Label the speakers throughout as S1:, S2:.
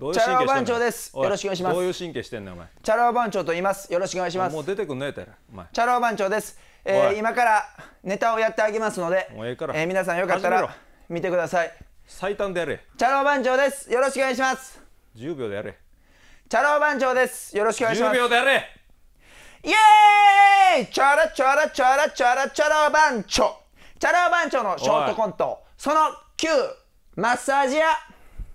S1: どうチャラ番長です。よろしくお願いします。どういう神経してんねお前。チャラ番長と言います。よろしくお願いします。もう出てくんねえてお前。チャラ番長です。えー、今からネタをやってあげますので、もええ皆さんよかったら見てください。最短でやれ。チャラ番長です。よろしくお願いします。十秒でやれ。チャラ番長です。よろしくお願いします。十秒でやれ。イエーイチャラチャラチャラチャラチャラ番長。チャラ番長のショートコント、その9、マッサージ屋。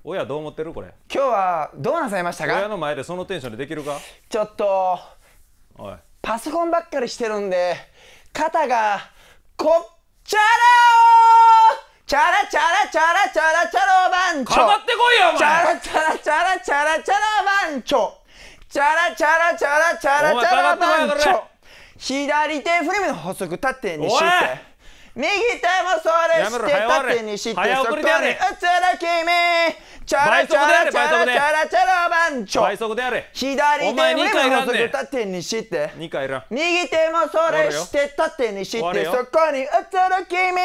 S1: 親どう思ってるこれ今日はどうなさいましたか親の前でそのテンションでできるかちょっとおいパソコンばっかりしてるんで肩がこっちゃらーチャラチャラチャラチャラチャロバンチョかばってこいよお前チャラチャラチャラチャラチャラバンチョチャラチャラチャラチャラチャラバンチョ左手振り目の補足縦にして右手もそれして縦にしてそこに移る君チャラチャラチャラチャラチャラ番長倍速でやれ左手も細く縦にして2回ら右手もそれして縦にしてそこに移る君チ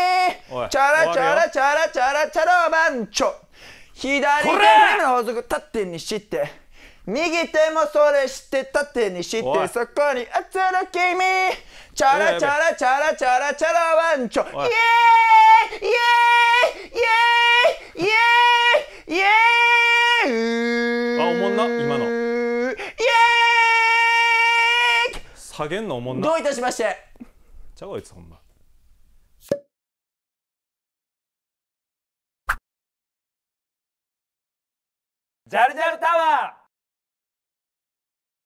S1: ャラチャラチャラチャラチャラ番長左手も縦にして右手もそれして縦にしてそこに移る君チャラチャラチャラチャラチャラワンチョイエーイエーイイエーイイエーイイエーイあおもんな今のイエーイ下げんのおもんなどういたしましてちゃこいつほんまジャルジャルタワー